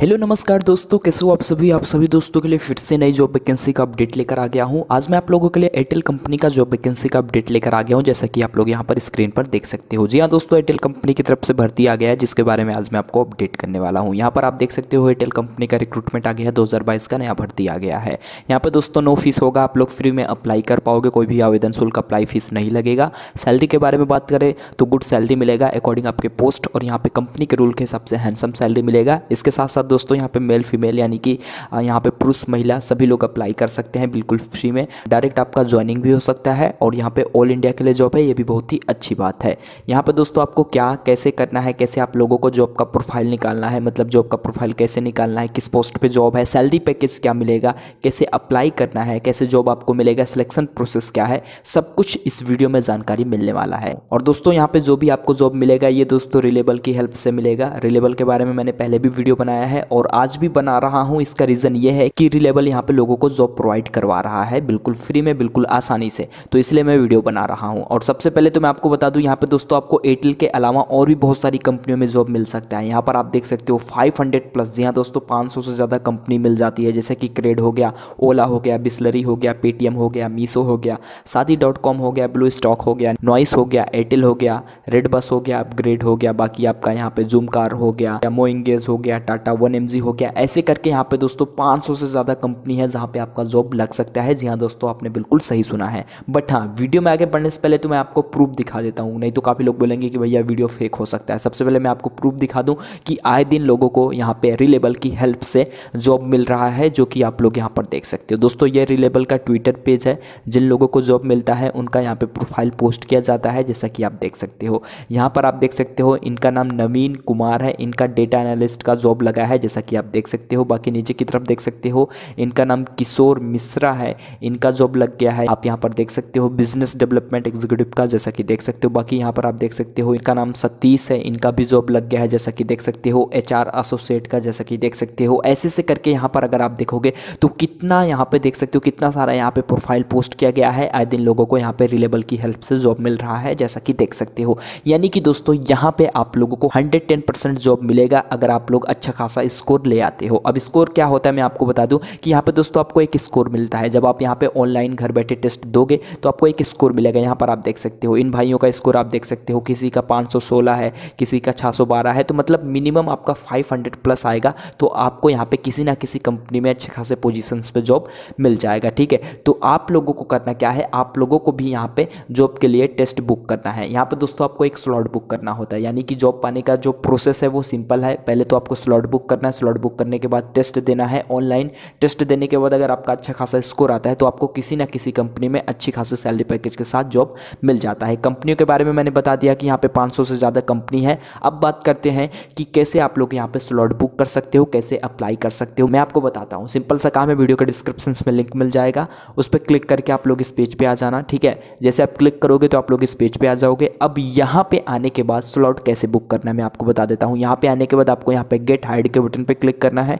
hello नमस्कार दोस्तों कैसे हो आप सभी आप सभी दोस्तों के लिए फिर से नई जॉब वैकेंसी का अपडेट लेकर आ गया हूं आज मैं आप लोगों के लिए एयरटेल कंपनी का जॉब वैकेंसी का अपडेट लेकर आ गया हूं जैसा कि आप लोग यहां पर स्क्रीन पर देख सकते हो जी हां दोस्तों एयरटेल कंपनी की तरफ से भर्ती आ गया है जिसके बारे में आज मैं आपको अपडेट करने वाला हूँ यहाँ पर आप देख सकते हो एयरटेल कंपनी का रिक्रूटमेंट आ गया है दो का नया भर्ती आ गया है यहाँ पर दोस्तों नो फीस होगा आप लोग फ्री में अप्लाई कर पाओगे कोई भी आवेदन शुल्क अप्लाई फीस नहीं लगेगा सैलरी के बारे में बात करें तो गुड सैलरी मिलेगा अकॉर्डिंग आपके पोस्ट और यहाँ पर कंपनी के रूल के हिसाब से हैंडसम सैलरी मिलेगा इसके साथ साथ दोस्तों यहाँ पे मेल फीमेल यानी कि यहाँ पे पुरुष महिला सभी लोग अप्लाई कर सकते हैं बिल्कुल फ्री में डायरेक्ट आपका ज्वाइनिंग भी हो सकता है और यहाँ पे ऑल इंडिया के लिए जॉब है ये भी बहुत ही अच्छी बात है यहाँ पे दोस्तों आपको क्या कैसे करना है कैसे आप लोगों को जॉब का प्रोफाइल निकालना है मतलब जॉब का प्रोफाइल कैसे निकालना है किस पोस्ट पर जॉब है सैलरी पैकेज क्या मिलेगा कैसे अप्लाई करना है कैसे जॉब आपको मिलेगा सिलेक्शन प्रोसेस क्या है सब कुछ इस वीडियो में जानकारी मिलने वाला है और दोस्तों यहाँ पे जो भी आपको जॉब मिलेगा ये दोस्तों रिलेबल की हेल्प से मिलेगा रिलेबल के बारे में मैंने पहले भी वीडियो बनाया है है और आज भी बना रहा हूँ इसका रीज़न ये है कि रिलेबल यहाँ पे लोगों को जॉब प्रोवाइड करवा रहा है बिल्कुल फ्री में बिल्कुल आसानी से तो इसलिए मैं वीडियो बना रहा हूँ और सबसे पहले तो मैं आपको बता दूँ यहाँ पे दोस्तों आपको एयरटेल के अलावा और भी बहुत सारी कंपनियों में जॉब मिल सकता है यहाँ पर आप देख सकते हो फाइव प्लस जी हाँ दोस्तों पाँच से ज़्यादा कंपनी मिल जाती है जैसे कि क्रेड हो गया ओला हो गया बिस्लरी हो गया पेटीएम हो गया मीसो हो गया साथी हो गया ब्लू स्टॉक हो गया नॉइस हो गया एयरटेल हो गया रेड बस हो गया अपग्रेड हो गया बाकी आपका यहाँ पे जूम कार हो गया या मोइंगेज हो गया टाटा वन एम हो गया ऐसे करके यहाँ पे दोस्तों 500 से ज़्यादा कंपनी है जहाँ पे आपका जॉब लग सकता है जी हाँ दोस्तों आपने बिल्कुल सही सुना है बट हाँ वीडियो में आगे बढ़ने से पहले तो मैं आपको प्रूफ दिखा देता हूँ नहीं तो काफ़ी लोग बोलेंगे कि भैया वीडियो फेक हो सकता है सबसे पहले मैं आपको प्रूफ दिखा दूँ कि आए दिन लोगों को यहाँ पर रिलेबल की हेल्प से जॉब मिल रहा है जो कि आप लोग यहाँ पर देख सकते हो दोस्तों ये रिलेबल का ट्विटर पेज है जिन लोगों को जॉब मिलता है उनका यहाँ पे प्रोफाइल पोस्ट किया जाता है जैसा कि आप देख सकते हो यहाँ पर आप देख सकते हो इनका नाम नवीन कुमार है इनका डेटा एनालिस्ट का जॉब लगा गया है जैसा कि आप देख सकते हो बाकी नीचे की तरफ देख सकते हो इनका नाम किशोर मिश्रा है इनका जॉब लग गया है आप यहाँ पर देख सकते हो बिजनेस डेवलपमेंट एग्जीक्यूटिव का जैसा कि देख सकते हो बाकी यहाँ पर आप देख सकते हो इनका नाम सतीश है इनका भी जॉब लग गया है जैसा कि देख सकते हो एच एसोसिएट का जैसा कि देख सकते हो ऐसे से करके यहाँ पर अगर आप देखोगे तो कितना यहाँ पे देख सकते हो कितना सारा यहाँ पे प्रोफाइल पोस्ट किया गया है आए दिन लोगों को यहाँ पे रिलेबल की हेल्प से जॉब मिल रहा है जैसा कि देख सकते हो यानी कि दोस्तों यहाँ पे आप लोगों को हंड्रेड जॉब मिलेगा अगर आप लोग अच्छा खासा सा स्कोर ले आते हो अब स्कोर क्या होता है मैं आपको बता दूँ कि यहाँ पर दोस्तों आपको एक स्कोर मिलता है जब आप यहाँ पर ऑनलाइन घर बैठे टेस्ट दोगे तो आपको एक स्कोर मिलेगा यहाँ पर आप देख सकते हो इन भाइयों का स्कोर आप देख सकते हो किसी का पाँच है किसी का छः है तो मतलब मिनिमम आपका फाइव प्लस आएगा तो आपको यहाँ पर किसी ना किसी कंपनी में अच्छे खासे पोजिशन पर जॉब मिल जाएगा ठीक है तो आप लोगों को करना क्या है आप लोगों को भी यहाँ पे जॉब के लिए टेस्ट बुक करना है यहाँ पर दोस्तों आपको एक स्लॉट बुक करना होता है यानी कि जॉब पाने का जो प्रोसेस है वो सिंपल है पहले तो आपको स्लॉट बुक करना है स्लॉट बुक करने के बाद टेस्ट देना है ऑनलाइन टेस्ट देने के बाद अगर आपका अच्छा खासा स्कोर आता है तो आपको किसी ना किसी कंपनी में अच्छी खासी सैलरी पैकेज के साथ जॉब मिल जाता है कंपनियों के बारे में मैंने बता दिया कि यहाँ पे 500 से ज़्यादा कंपनी है अब बात करते हैं कि कैसे आप लोग यहाँ पर स्लॉट बुक कर सकते हो कैसे अप्लाई कर सकते हो मैं आपको बताता हूँ सिंपल सा काम है वीडियो के डिस्क्रिप्शन में लिंक मिल जाएगा उस पर क्लिक करके आप लोग इस पेज पर आ जाना ठीक है जैसे आप क्लिक करोगे तो आप लोग इस पेज पर आ जाओगे अब यहाँ पर आने के बाद स्लॉट कैसे बुक करना है मैं आपको बता देता हूँ यहाँ पर आने के बाद आपको यहाँ पर गेट हाइड के बटन पर क्लिक करना है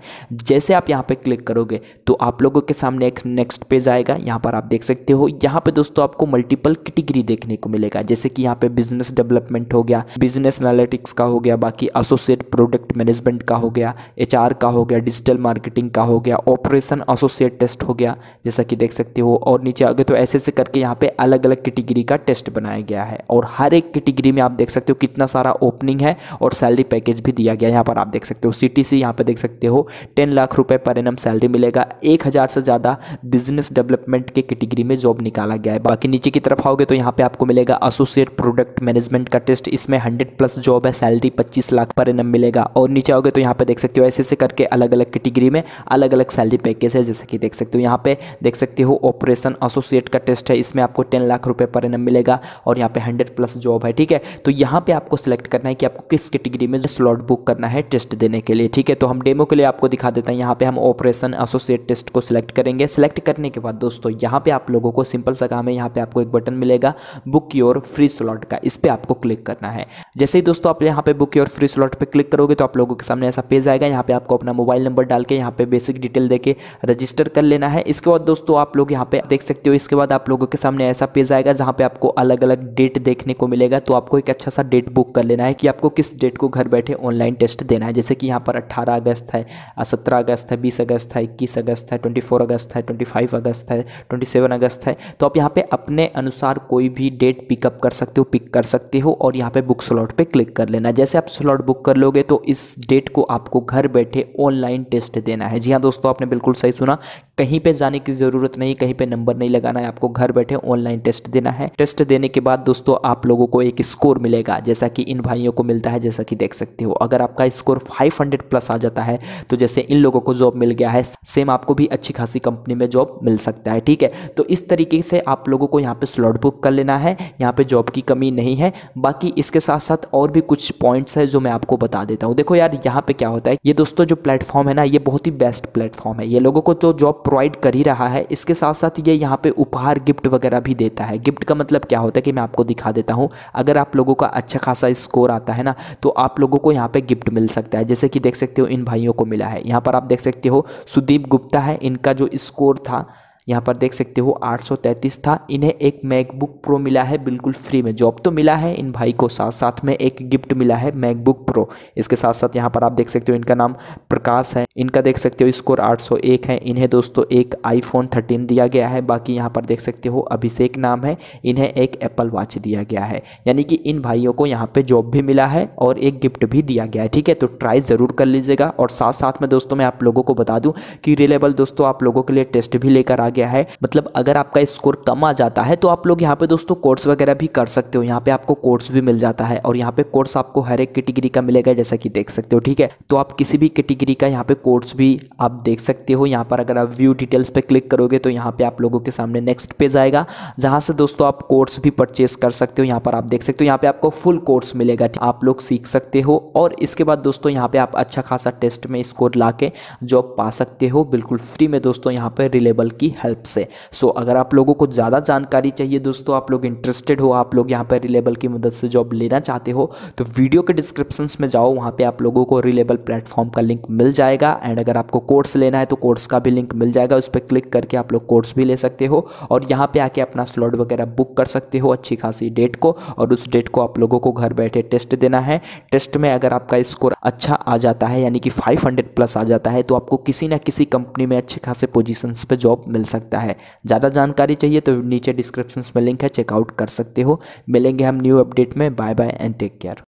जैसे आप यहाँ पर क्लिक करोगे तो आप लोगों के सामने एक नेक्स्ट पेज आएगा यहाँ पर आप देख सकते हो यहाँ पर दोस्तों आपको मल्टीपल कैटेगरी देखने को मिलेगा जैसे कि यहाँ पर बिजनेस डेवलपमेंट हो गया बिजनेस एनालिटिक्स का हो गया बाकी एसोसिएट प्रोडक्ट मैनेजमेंट का हो गया एच का हो गया डिजिटल मार्केटिंग का हो गया ऑपरेशन एसोसिएट टेस्ट हो गया जैसा कि देख सकते हो और नीचे आगे तो ऐसे ऐसे करके यहाँ पे अलग अलग कैटेगरी का टेस्ट बनाया गया है और हर एक कैटेगरी में आप देख सकते हो कितना सारा ओपनिंग है और सैलरी पैकेज भी दिया गया यहाँ पर आप देख सकते हो सिटी इसे यहाँ पर देख सकते हो टेन लाख रुपए पर एनम सैलरी मिलेगा एक हज़ार से ज़्यादा बिजनेस डेवलपमेंट के कैटेगरी में जॉब निकाला गया है बाकी नीचे की तरफ आओगे तो यहाँ पे आपको मिलेगा एसोसिएट प्रोडक्ट मैनेजमेंट का टेस्ट इसमें हंड्रेड प्लस जॉब है सैलरी पच्चीस लाख पर एनम मिलेगा और नीचे आओगे तो यहाँ पर देख सकते हो ऐसे ऐसे करके अलग अलग कैटेगरी में अलग अलग सैलरी पैकेज है जैसे कि देख सकते हो यहाँ पे देख सकते हो ऑपरेशन एसोसिएट का टेस्ट है इसमें आपको टेन लाख रुपये पर एनम मिलेगा और यहाँ पे हंड्रेड प्लस जॉब है ठीक है तो यहाँ पे आपको सिलेक्ट करना है कि आपको किस कैटेगरी में स्लॉट बुक करना है टेस्ट देने के लिए ठीक है तो हम डेमो के लिए आपको दिखा देते हैं यहाँ पे हम ऑपरेशन एसोसिएट टेस्ट को सिलेक्ट करेंगे सिलेक्ट करने के बाद दोस्तों यहाँ पे आप लोगों को सिंपल सा काम है यहाँ पे आपको एक बटन मिलेगा बुक योर फ्री स्लॉट का इस पर आपको क्लिक करना है जैसे ही दोस्तों आप यहाँ पे बुक योर फ्री स्लॉट पर क्लिक करोगे तो आप लोगों के सामने ऐसा पेज आएगा यहाँ पे आपको अपना मोबाइल नंबर डाल के यहाँ पे बेसिक डिटेल देकर रजिस्टर कर लेना है इसके बाद दोस्तों आप लोग यहाँ पे देख सकते हो इसके बाद आप लोगों के सामने ऐसा पेज आएगा जहाँ पे आपको अलग अलग डेट देखने को मिलेगा तो आपको एक अच्छा सा डेट बुक कर लेना है कि आपको किस डेट को घर बैठे ऑनलाइन टेस्ट देना है जैसे कि यहाँ पर अट्ठारह अगस्त है सत्रह अगस्त है बीस अगस्त है इक्कीस अगस्त है ट्वेंटी फोर अगस्त है ट्वेंटी फाइव अगस्त है ट्वेंटी सेवन अगस्त है तो आप यहाँ पे अपने अनुसार कोई भी डेट पिकअप कर सकते हो पिक कर सकते हो और यहाँ पे बुक स्लॉट पे क्लिक कर लेना जैसे आप स्लॉट बुक कर लोगे तो इस डेट को आपको घर बैठे ऑनलाइन टेस्ट देना है जी हाँ दोस्तों आपने बिल्कुल सही सुना कहीं पे जाने की ज़रूरत नहीं कहीं पे नंबर नहीं लगाना है आपको घर बैठे ऑनलाइन टेस्ट देना है टेस्ट देने के बाद दोस्तों आप लोगों को एक स्कोर मिलेगा जैसा कि इन भाइयों को मिलता है जैसा कि देख सकते हो अगर आपका स्कोर 500 प्लस आ जाता है तो जैसे इन लोगों को जॉब मिल गया है सेम आपको भी अच्छी खासी कंपनी में जॉब मिल सकता है ठीक है तो इस तरीके से आप लोगों को यहाँ पर स्लॉट बुक कर लेना है यहाँ पर जॉब की कमी नहीं है बाकी इसके साथ साथ और भी कुछ पॉइंट्स है जो मैं आपको बता देता हूँ देखो यार यहाँ पर क्या होता है ये दोस्तों जो प्लेटफॉर्म है ना ये बहुत ही बेस्ट प्लेटफॉर्म है ये लोगों को तो जॉब प्रोवाइड कर ही रहा है इसके साथ साथ ये यहाँ पे उपहार गिफ्ट वगैरह भी देता है गिफ्ट का मतलब क्या होता है कि मैं आपको दिखा देता हूँ अगर आप लोगों का अच्छा खासा स्कोर आता है ना तो आप लोगों को यहाँ पर गिफ्ट मिल सकता है जैसे कि देख सकते हो इन भाइयों को मिला है यहाँ पर आप देख सकते हो सुदीप गुप्ता है इनका जो स्कोर था यहाँ पर देख सकते हो 833 था इन्हें एक मैकबुक प्रो मिला है बिल्कुल फ्री में जॉब तो मिला है इन भाई को साथ साथ में एक गिफ्ट मिला है मैकबुक प्रो इसके साथ साथ यहाँ पर आप देख सकते हो इनका नाम प्रकाश है इनका देख सकते हो स्कोर 801 है इन्हें दोस्तों एक आईफोन 13 दिया गया है बाकी यहाँ पर देख सकते हो अभिषेक नाम है इन्हें एक एप्पल वॉच दिया गया है यानी कि इन भाइयों को यहाँ पर जॉब भी मिला है और एक गिफ्ट भी दिया गया है ठीक है तो ट्राई ज़रूर कर लीजिएगा और साथ साथ में दोस्तों मैं आप लोगों को बता दूँ कि रिलेबल दोस्तों आप लोगों के लिए टेस्ट भी लेकर आ गया है मतलब अगर आपका स्कोर कम आ जाता है तो आप लोग यहाँ पे दोस्तों कोर्स वगैरह भी कर सकते हो यहाँ पे आपको कोर्स भी मिल जाता है और यहाँ पे कोर्स आपको हर एक कैटेगरी का मिलेगा जैसा कि देख सकते हो ठीक है तो आप किसी भी कैटेगरी का यहाँ पे कोर्स भी आप देख सकते हो यहाँ पर अगर आप व्यू डिटेल्स पे क्लिक करोगे तो यहाँ पे आप लोगों के सामने नेक्स्ट पेज आएगा जहाँ से दोस्तों आप कोर्स भी परचेस कर सकते हो यहाँ पर आप देख सकते हो यहाँ पे आपको फुल कोर्स मिलेगा आप लोग सीख सकते हो और इसके बाद दोस्तों यहाँ पे आप अच्छा खासा टेस्ट में स्कोर ला के जॉब पा सकते हो बिल्कुल फ्री में दोस्तों यहाँ पर रिलेबल की हेल्प से सो अगर आप लोगों को ज़्यादा जानकारी चाहिए दोस्तों आप लोग इंटरेस्टेड हो आप लोग यहाँ पर रिलेबल की मदद से जॉब लेना चाहते हो तो वीडियो के डिस्क्रिप्शन में जाओ वहाँ पर आप लोगों को रिलेबल प्लेटफॉर्म का लिंक मिल जाएगा एंड अगर आपको कोर्स लेना है तो कोर्स का भी लिंक मिल जाएगा उस पर क्लिक करके आप लोग कोर्स भी ले सकते हो और यहाँ पे आके अपना स्लॉट वगैरह बुक कर सकते हो अच्छी खासी डेट को और उस डेट को आप लोगों को घर बैठे टेस्ट देना है टेस्ट में अगर आपका स्कोर अच्छा आ जाता है यानी कि फाइव प्लस आ जाता है तो आपको किसी ना किसी कंपनी में अच्छे खासे पोजिशन पर जॉब मिल सकता है ज़्यादा जानकारी चाहिए तो नीचे डिस्क्रिप्शन में लिंक है चेकआउट कर सकते हो मिलेंगे हम न्यू अपडेट में bye bye and take care